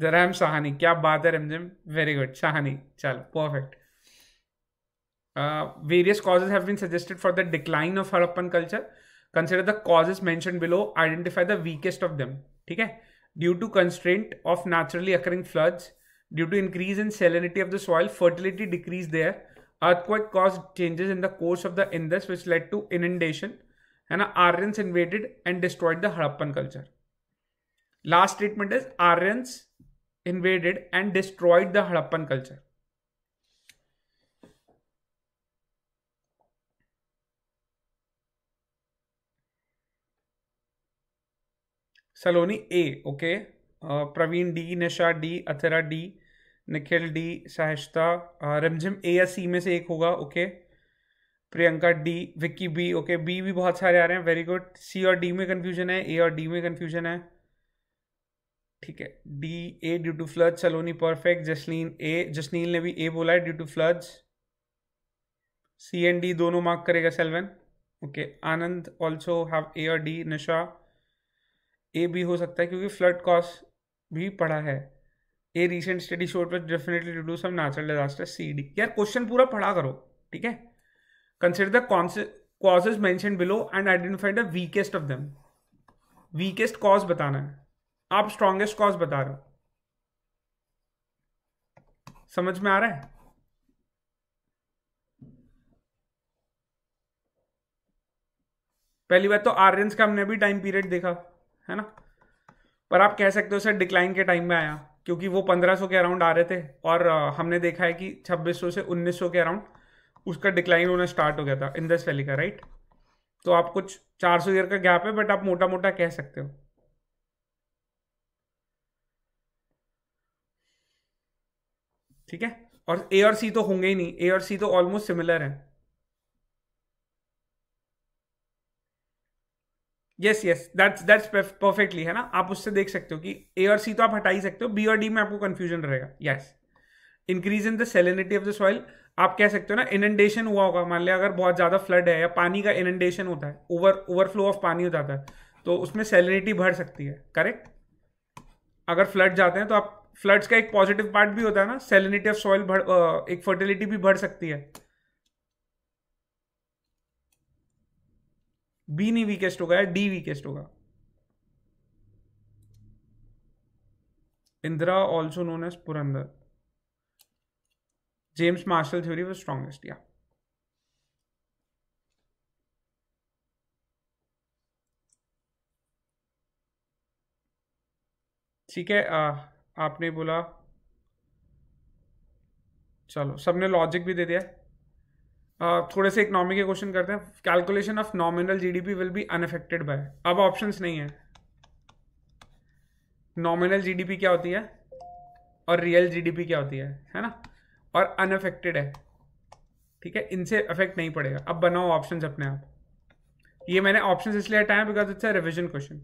द रैम सहानी क्या बात है रमजिम वेरी गुड सहानी चल perfect Uh, various causes have been suggested for the decline of Harappan culture. Consider the causes mentioned below. Identify the weakest of them. Okay? Due to constraint of naturally occurring floods, due to increase in salinity of the soil, fertility decreased there. Earthquake caused changes in the course of the Indus, which led to inundation. And Aryans invaded and destroyed the Harappan culture. Last statement is Aryans invaded and destroyed the Harappan culture. Saloni A okay Praveen D Nisha D Athra D Nikhil D Shaista Rimjhim A या C में से एक होगा okay Priyanka D Vicky B okay B भी बहुत सारे आ रहे हैं वेरी गुड सी और डी में कन्फ्यूजन है ए और डी में कन्फ्यूजन है ठीक है D A due to flood Saloni perfect Jasleen A Jasneel ने भी ए बोला है due to floods C and D दोनों मार्क करेगा Selvan okay Anand also have A और डी निशा ए भी हो सकता है क्योंकि फ्लड कॉस्ट भी पढ़ा है A recent study showed which definitely do some natural disaster C D यार क्वेश्चन पूरा पढ़ा करो ठीक है consider the causes mentioned below and identified the weakest of them weakest cause बताना है आप स्ट्रांगेस्ट कॉज बता रहे हो समझ में आ रहा है पहली बात तो आर्यंस का हमने भी टाइम पीरियड देखा है ना पर आप कह सकते हो सर डिक्लाइन के टाइम में आया क्योंकि वो 1500 के अराउंड आ रहे थे और हमने देखा है कि 2600 से 1900 के अराउंड उसका डिक्लाइन होना स्टार्ट हो गया था दस वैली का राइट तो आप कुछ 400 ईयर का गैप है बट आप मोटा मोटा कह सकते हो ठीक है और ए और सी तो होंगे ही नहीं ए और सी तो ऑलमोस्ट सिमिलर है yes yes that's that's perfectly है ना आप उससे देख सकते हो कि ए और सी तो आप हटा ही सकते हो बी और डी में आपको कंफ्यूजन रहेगा yes increase in the salinity of the soil आप कह सकते हो ना इनंडेशन हुआ होगा मान लिया अगर बहुत ज़्यादा फ्लड है या पानी का इनंडेशन होता है ओवर ओवरफ्लो ऑफ पानी हो जाता है तो उसमें सेलिनिटी बढ़ सकती है करेक्ट अगर फ्लड जाते हैं तो आप फ्लड्स का एक पॉजिटिव पार्ट भी होता है ना सेलिनिटी ऑफ सॉइल एक फर्टिलिटी भी बढ़ सकती है बी नहीं वीकेस्ट होगा या डी वीकेस्ट होगा Indira also known as Purandar James Marshall theory was strongest या ठीक है आ, आपने बोला चलो सबने लॉजिक भी दे दिया Uh, थोड़े से इकोनॉमी के क्वेश्चन करते हैं calculation of nominal GDP will be unaffected by अब ऑप्शंस नहीं है नॉमिनल जीडीपी क्या होती है और रियल जीडीपी क्या होती है है ना और अनफेक्टेड है ठीक है इनसे अफेक्ट नहीं पड़ेगा अब बनाओ ऑप्शन अपने आप ये मैंने ऑप्शन इसलिए हटाया because it's a revision question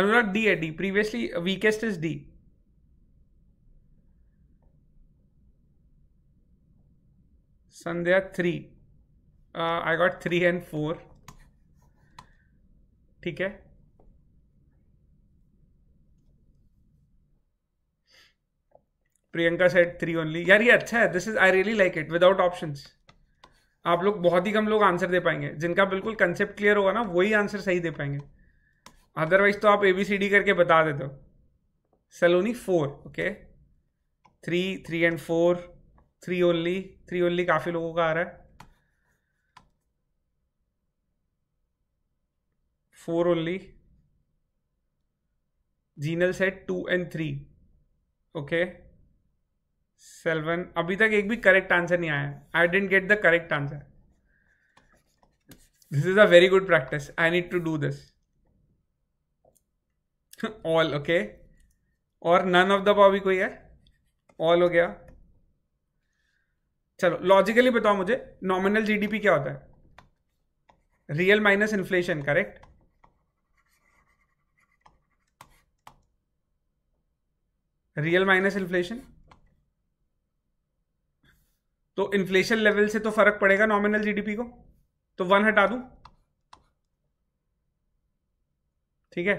Anurag D है D previously weakest is D Sandhya three I got three and four ठीक है प्रियंका सेट थ्री ओनली यार ये अच्छा है this is I really like it without option आप लोग बहुत ही कम लोग आंसर दे पाएंगे जिनका बिल्कुल कंसेप्ट क्लियर होगा ना वही आंसर सही दे पाएंगे अदरवाइज तो आप एबीसीडी करके बता देते हो Saloni four okay three three and four three only three only काफ़ी लोगों का आ रहा है four only Jinal set two and three okay seven अभी तक एक भी करेक्ट आंसर नहीं आया I didn't get the correct answer this is a very good practice I need to do this all okay और नन ऑफ द पाव भी कोई है ऑल हो गया चलो लॉजिकली बताओ मुझे नॉमिनल जीडीपी क्या होता है real minus inflation correct real minus inflation तो इन्फ्लेशन लेवल से तो फर्क पड़ेगा नॉमिनल जीडीपी को तो वन हटा दूं ठीक है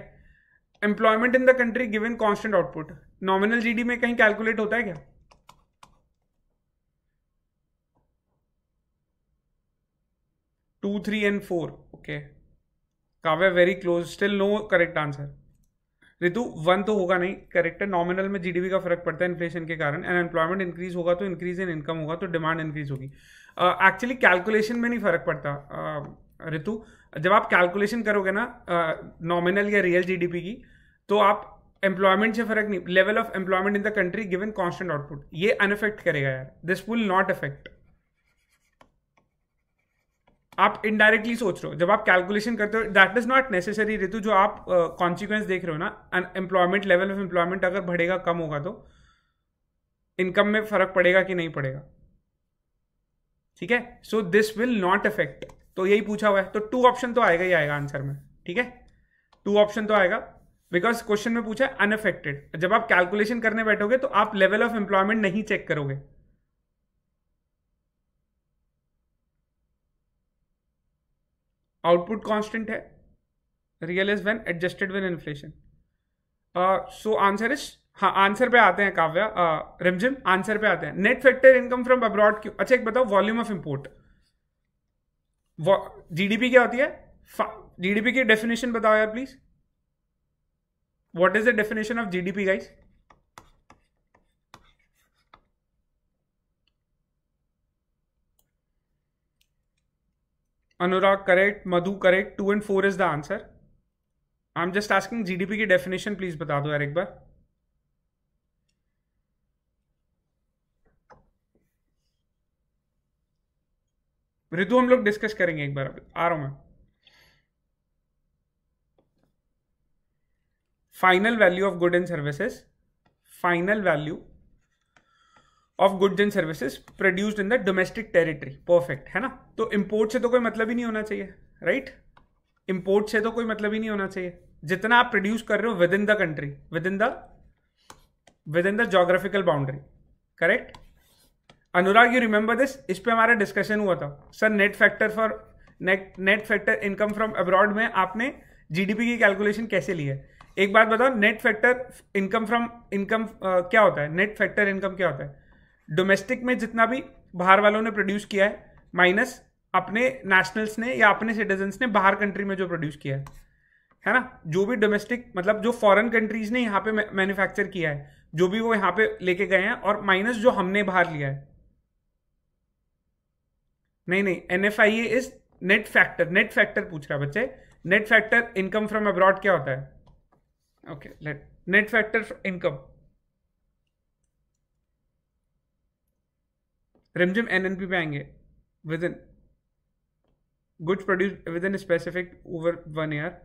employment in the country given constant output nominal GD में कहीं कैलकुलेट होता है क्या two three and four okay Kavya very close still no correct answer Ritu one तो होगा नहीं करेक्ट है नॉमिनल में जीडीपी का फर्क पड़ता है इन्फ्लेशन के कारण एंड एम्प्लॉयमेंट इंक्रीज होगा तो इंक्रीज इन इनकम होगा तो डिमांड इंक्रीज होगी एक्चुअली uh, कैलकुलेशन में नहीं फर्क पड़ता uh, जब आप कैलकुलेशन करोगे ना नॉमिनल uh, या रियल जीडीपी की तो आप एम्प्लॉयमेंट से फर्क नहीं level of employment in the country given constant output ये अनफेक्ट करेगा यार दिस विल नॉट अफेक्ट आप इनडायरेक्टली सोच रहे हो जब आप कैलकुलेशन करते हो that is not necessary Ritu जो आप कॉन्सिक्वेंस uh, देख रहे हो ना एम्प्लॉयमेंट लेवल ऑफ एम्प्लॉयमेंट अगर बढ़ेगा कम होगा तो इनकम में फर्क पड़ेगा कि नहीं पड़ेगा ठीक है so this will not affect तो यही पूछा हुआ है तो टू ऑप्शन तो आएगा ही आएगा आंसर में ठीक है टू ऑप्शन तो आएगा बिकॉज क्वेश्चन में पूछा है अनअफेक्टेड जब आप कैलकुलेशन करने बैठोगे तो आप लेवल ऑफ एम्प्लॉयमेंट नहीं चेक करोगे आउटपुट कॉन्स्टेंट है real is when adjusted with inflation so answer is हाँ आंसर पे आते हैं काव्या uh, रिमझिम आंसर पे आते हैं net factor income from abroad क्यों अच्छा एक बताओ वॉल्यूम ऑफ इंपोर्ट जीडीपी क्या होती है जीडीपी की डेफिनेशन बताओ यार please is the definition of G D P guys Anurag correct Madhu correct two and four is the answer I am just asking G D P की डेफिनेशन प्लीज बता दो यार एक बार ऋतु हम लोग डिस्कस करेंगे एक बार अभी आ रहा हूं मैं final value of good and services final value of goods and services produced in the domestic territory perfect है ना तो इंपोर्ट से तो कोई मतलब ही नहीं होना चाहिए राइट right? इम्पोर्ट से तो कोई मतलब ही नहीं होना चाहिए जितना आप प्रोड्यूस कर रहे हो within the country within the within the geographical boundary correct Anurag you remember this इस पर हमारा डिस्कशन हुआ था sir net factor for net net factor income from abroad में आपने जीडीपी की कैलकुलेशन कैसे ली है एक बात बताओ net factor income from income क्या होता है नेट फैक्टर इनकम क्या होता है डोमेस्टिक में जितना भी बाहर वालों ने प्रोड्यूस किया है माइनस अपने नेशनल्स ने या अपने सिटीजन्स ने बाहर कंट्री में जो प्रोड्यूस किया है है ना जो भी डोमेस्टिक मतलब जो फॉरेन कंट्रीज ने यहाँ पे मैन्युफैक्चर किया है जो भी वो यहाँ पे लेके गए हैं और माइनस जो हमने बाहर लिया है नहीं नहीं N F I A is net factor net factor पूछ रहा है बच्चे net factor income from abroad क्या होता है okay let net factor income Rimjhim N N P पे आएंगे within goods produce within specific over one year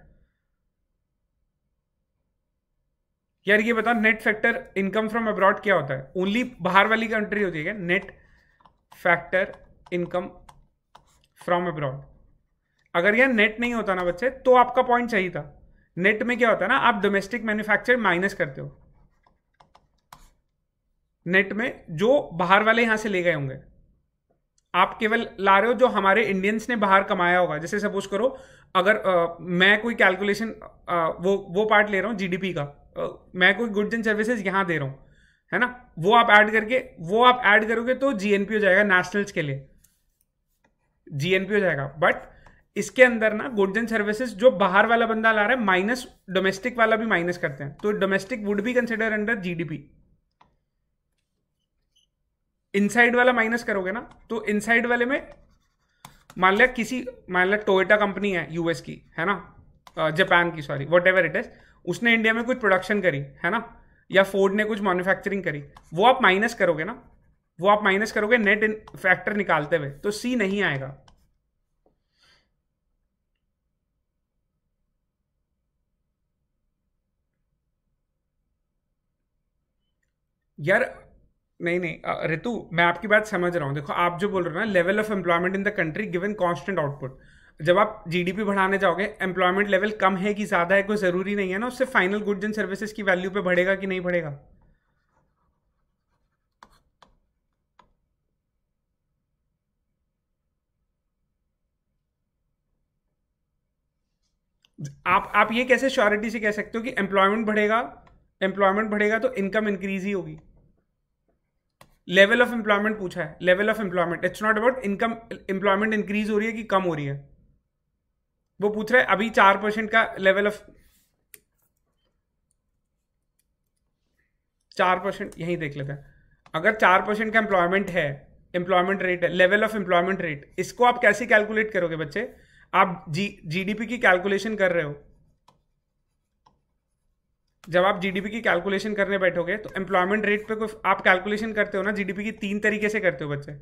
यार ये बताओ net factor income from abroad क्या होता है ओनली बाहर वाली कंट्री होती है क्या net factor income from abroad अगर यह नेट नहीं होता ना बच्चे तो आपका पॉइंट चाहिए था नेट में क्या होता है ना आप डोमेस्टिक मैन्युफैक्चर माइनस करते हो नेट में जो बाहर वाले यहां से ले गए होंगे आप केवल ला रहे हो जो हमारे इंडियंस ने बाहर कमाया होगा जैसे सपोज करो अगर आ, मैं कोई कैलकुलेशन वो वो पार्ट ले रहा हूं जीडीपी का आ, मैं कोई गुड्स एंड सर्विसेज यहां दे रहा हूं है ना वो आप ऐड करके वो आप ऐड करोगे तो जीएनपी हो जाएगा नेशनल्स के लिए जीएनपी हो जाएगा बट इसके अंदर ना गुड्स एंड सर्विसेज जो बाहर वाला बंदा ला रहा है माइनस डोमेस्टिक वाला भी माइनस करते हैं तो domestic would be consider under GDP inside वाला माइनस करोगे ना तो इनसाइड वाले में मान लिया किसी मान लिया टोयोटा कंपनी है यूएस की है ना जापान की sorry whatever it is उसने इंडिया में कुछ प्रोडक्शन करी है ना या फोर्ड ने कुछ मैन्युफैक्चरिंग करी वो आप माइनस करोगे ना वो आप माइनस करोगे नेट इन फैक्टर निकालते हुए तो सी नहीं आएगा यार नहीं नहीं रितु मैं आपकी बात समझ रहा हूँ देखो आप जो बोल रहे हो ना level of employment in the country given constant output जब आप जीडीपी बढ़ाने जाओगे एम्प्लॉयमेंट लेवल कम है कि ज़्यादा है कोई ज़रूरी नहीं है ना उससे फाइनल गुड्स एंड सर्विसेज की वैल्यू पे बढ़ेगा कि नहीं बढ़ेगा आप आप ये कैसे श्योरिटी से कह सकते हो कि एम्प्लॉयमेंट बढ़ेगा एम्प्लॉयमेंट बढ़ेगा तो इनकम इंक्रीज ही होगी लेवल ऑफ एम्प्लॉयमेंट पूछा है level of employment it's not about income employment increase हो रही है कि कम हो रही है वो पूछ रहा है अभी चार परसेंट का लेवल ऑफ चार परसेंट यही देख लेते हैं अगर चार परसेंट का एम्प्लॉयमेंट है एम्प्लॉयमेंट रेट है लेवल ऑफ एम्प्लॉयमेंट रेट इसको आप कैसे कैलकुलेट करोगे बच्चे आप जी जीडीपी की कैलकुलेशन कर रहे हो जब आप जीडीपी की कैलकुलेशन करने बैठोगे तो एम्प्लॉयमेंट रेट पे कोई आप कैलकुलेशन करते हो ना जीडीपी की तीन तरीके से करते हो बच्चे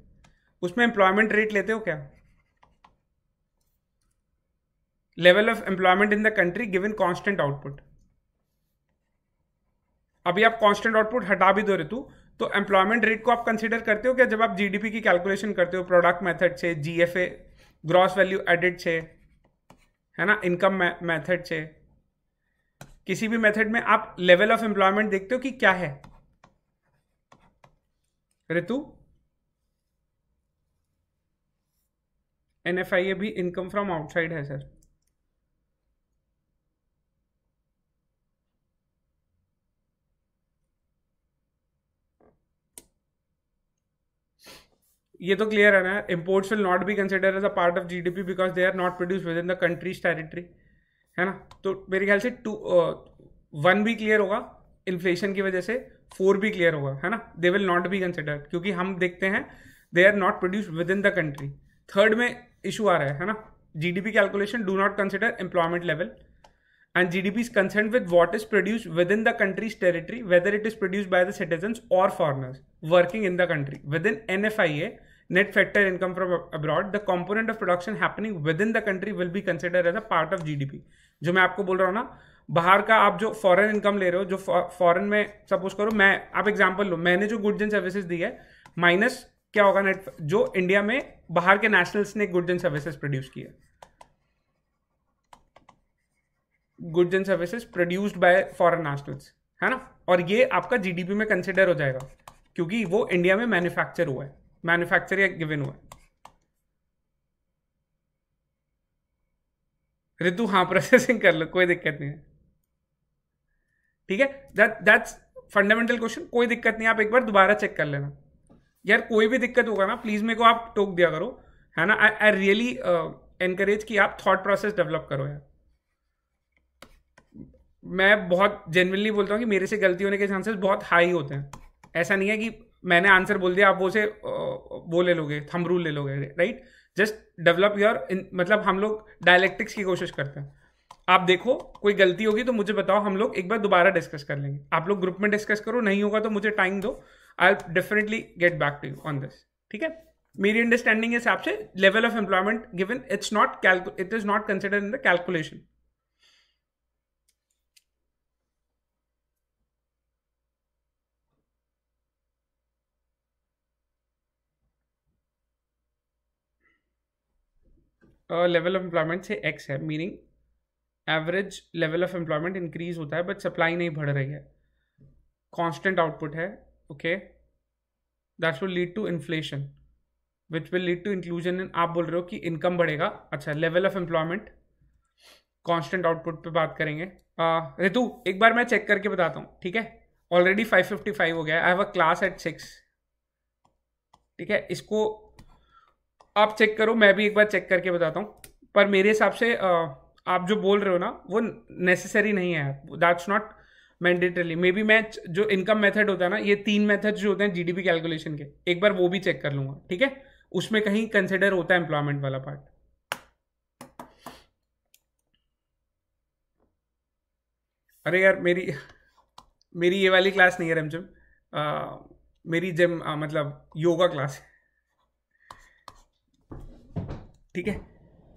उसमें एम्प्लॉयमेंट रेट लेते हो क्या level of employment in the country given constant output अभी आप कांस्टेंट आउटपुट हटा भी दो रितु तो एम्प्लॉयमेंट रेट को आप कंसिडर करते हो क्या जब आप जीडीपी की कैलकुलेशन करते हो प्रोडक्ट मेथड से जीएफए ग्रॉस वैल्यू एडिट से है ना इनकम मेथड से किसी भी मेथड में आप लेवल ऑफ एम्प्लॉयमेंट देखते हो कि क्या है ऋतु एन एफ आई ए भी इनकम फ्रॉम आउटसाइड है सर ये तो क्लियर है ना imports will not be consider as a part of GDP because they are not produce within the country's territory है ना तो मेरे ख्याल से टू वन भी क्लियर होगा इन्फ्लेशन की वजह से फोर भी क्लियर होगा है ना they will not be consider क्योंकि हम देखते हैं they are not produce within the country third में इशू आ रहा है है ना P calculation do not consider employment level and G D P is concern with what is produce within the country's territory whether it is produce by the citizen और foreigners working in the country within N F I A net factor income from abroad the component of production happening within the country will be considered as a part of gdp जो मैं आपको बोल रहा हूँ ना बाहर का आप जो फॉरेन इनकम ले रहे हो जो फॉरेन में सपोज करो मैं आप एग्जांपल लो मैंने जो गुड्स एंड सर्विसेज दी है माइनस क्या होगा नेट जो इंडिया में बाहर के नेशनल्स ने गुड्स एंड सर्विसेज प्रोड्यूस किए goods and services produced by foreign nationals है ना और ये आपका जीडीपी में कंसिडर हो जाएगा क्योंकि वो इंडिया में मैन्युफैक्चर हुआ है मैन्युफैक्चर गिवन हुआ रितु हाँ प्रोसेसिंग कर लो कोई दिक्कत नहीं है ठीक है दैट दैट्स फंडामेंटल क्वेश्चन कोई दिक्कत नहीं आप एक बार दोबारा चेक कर लेना यार कोई भी दिक्कत होगा ना प्लीज़ मेरे को आप टोक दिया करो है ना आई रियली एनकरेज कि आप थॉट प्रोसेस डेवलप करो यार मैं बहुत जेनविनली बोलता हूँ कि मेरे से गलती होने के चांसेस बहुत हाई होते हैं ऐसा नहीं है कि मैंने आंसर बोल दिया आप वो से वो ले लोगे थम रूल ले लोगे राइट जस्ट डेवलप योर मतलब हम लोग डायलेक्टिक्स की कोशिश करते हैं आप देखो कोई गलती होगी तो मुझे बताओ हम लोग एक बार दोबारा डिस्कस कर लेंगे आप लोग ग्रुप में डिस्कस करो नहीं होगा तो मुझे टाइम दो I definitely get back to you on this ठीक है मेरी अंडरस्टैंडिंग के हिसाब से level of employment given it's not it is not consider in the calculation level of employment से एक्स है meaning average level of employment increase होता है बट सप्लाई नहीं बढ़ रही है कॉन्स्टेंट आउटपुट है okay that will lead to inflation which will lead to inclusion in आप बोल रहे हो कि इनकम बढ़ेगा अच्छा level of employment constant output पे बात करेंगे रितु एक बार मैं चेक करके बताता हूँ ठीक है ऑलरेडी फाइव फिफ्टी फाइव हो गया I have a class at six ठीक है इसको आप चेक करो मैं भी एक बार चेक करके बताता हूँ पर मेरे हिसाब से आप जो बोल रहे हो ना वो नेसेसरी नहीं है that's not mandatory may be मैं जो इनकम मेथड होता है ना ये तीन मेथड जो होते हैं जीडीपी कैलकुलेशन के एक बार वो भी चेक कर लूंगा ठीक है उसमें कहीं कंसिडर होता है एम्प्लॉयमेंट वाला पार्ट अरे यार मेरी मेरी ये वाली क्लास नहीं है रमजम मेरी जिम मतलब योगा क्लास है ठीक है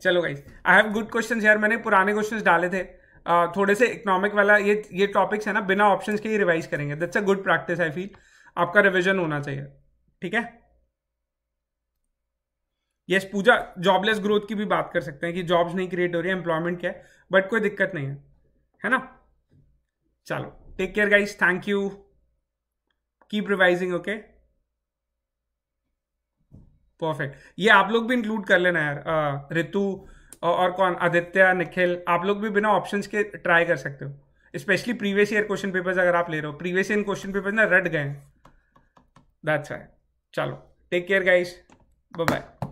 चलो guys I have good question यार मैंने पुराने क्वेश्चन डाले थे थोड़े से इकोनॉमिक वाला ये ये टॉपिक्स है ना बिना ऑप्शन के ही रिवाइज करेंगे that's a good practice I feel आपका रिविजन होना चाहिए ठीक है yes yes, Pooja jobless growth की भी बात कर सकते हैं कि जॉब्स नहीं क्रिएट हो रही है एम्प्लॉयमेंट क्या है बट कोई दिक्कत नहीं है है ना चलो take care guys thank you keep revising okay perfect ये आप लोग भी इंक्लूड कर लेना यार ऋतु और कौन आदित्य निखिल आप लोग भी बिना ऑप्शंस के ट्राई कर सकते हो specially previous year question papers अगर आप ले रहे हो प्रीवियस ईयर क्वेश्चन पेपर्स ना रट गए दैट्स चलो take care guys bye bye